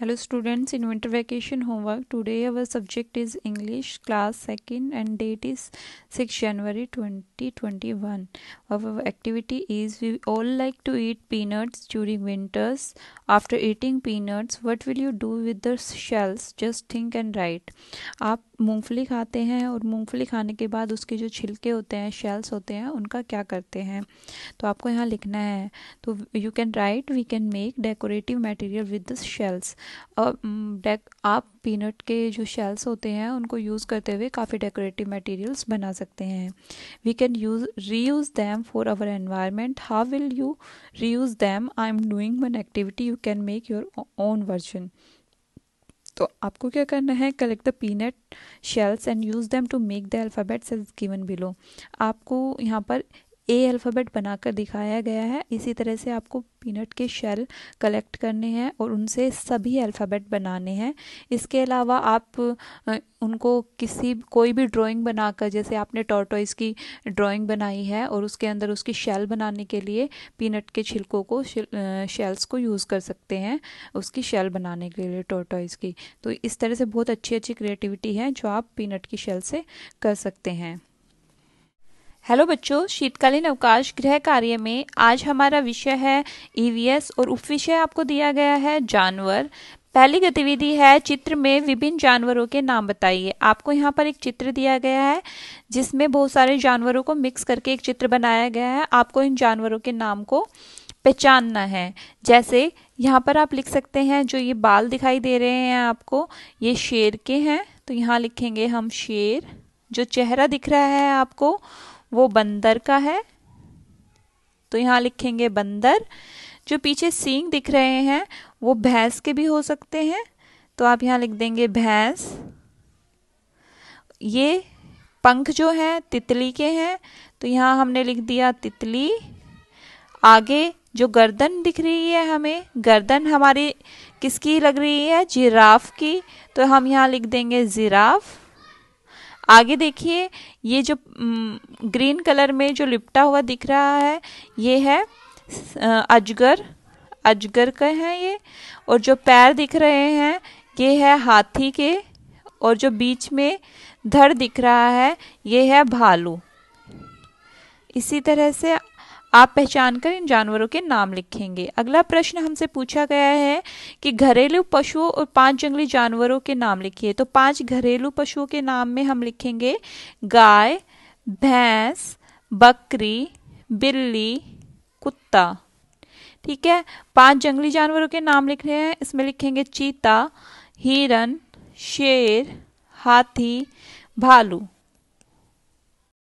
Hello students in winter vacation homework today our subject is English class 2nd and date is 6 January 2021 our activity is we all like to eat peanuts during winters after eating peanuts what will you do with the shells just think and write Up. मूंगफली खाते हैं और मूंगफली खाने के बाद उसके जो छिलके होते हैं शेल्स होते हैं उनका क्या करते हैं तो आपको यहाँ लिखना है तो you can write we can make decorative material with the shells आप पीनट के जो शेल्स होते हैं उनको यूज़ करते हुए काफ़ी डेकोरेटिव मटेरियल्स बना सकते हैं we can use reuse them for our environment how will you reuse them I am doing one activity you can make your own version तो आपको क्या करना है collect the peanut shells and use them to make the alphabets is given below आपको यहाँ पर ए alphabet बनाकर दिखाया गया है इसी तरह से आपको पीनट के शेल कलेक्ट करने हैं और उनसे सभी अल्फ़ाबेट बनाने हैं इसके अलावा आप उनको किसी कोई भी ड्राइंग बनाकर जैसे आपने टॉर्टोइस की ड्राइंग बनाई है और उसके अंदर उसकी शेल बनाने के लिए पीनट के छिलकों को शेल्स को यूज़ कर सकते हैं उसकी शेल बनाने के लिए टॉर्टोइस की तो इस तरह से बहुत अच्छी अच्छी क्रिएटिविटी है जो आप पीनट की शेल से कर सकते हैं हेलो बच्चों शीतकालीन अवकाश गृह कार्य में आज हमारा विषय है ईवीएस e और उप विषय आपको दिया गया है जानवर पहली गतिविधि है चित्र में विभिन्न जानवरों के नाम बताइए आपको यहाँ पर एक चित्र दिया गया है जिसमें बहुत सारे जानवरों को मिक्स करके एक चित्र बनाया गया है आपको इन जानवरों के नाम को पहचानना है जैसे यहाँ पर आप लिख सकते हैं जो ये बाल दिखाई दे रहे हैं आपको ये शेर के हैं तो यहाँ लिखेंगे हम शेर जो चेहरा दिख रहा है आपको वो बंदर का है तो यहाँ लिखेंगे बंदर जो पीछे सींग दिख रहे हैं वो भैंस के भी हो सकते हैं तो आप यहाँ लिख देंगे भैंस ये पंख जो है तितली के हैं तो यहाँ हमने लिख दिया तितली आगे जो गर्दन दिख रही है हमें गर्दन हमारी किसकी लग रही है जिराफ की तो हम यहाँ लिख देंगे जिराफ आगे देखिए ये जो ग्रीन कलर में जो लिपटा हुआ दिख रहा है ये है अजगर अजगर का है ये और जो पैर दिख रहे हैं ये है हाथी के और जो बीच में धड़ दिख रहा है ये है भालू इसी तरह से आप पहचान कर इन जानवरों के नाम लिखेंगे अगला प्रश्न हमसे पूछा गया है कि घरेलू पशुओं और पांच जंगली जानवरों के नाम लिखिए तो पांच घरेलू पशुओं के नाम में हम लिखेंगे गाय भैंस बकरी बिल्ली कुत्ता ठीक है पांच जंगली जानवरों के नाम लिख रहे हैं इसमें लिखेंगे चीता हिरन शेर हाथी भालू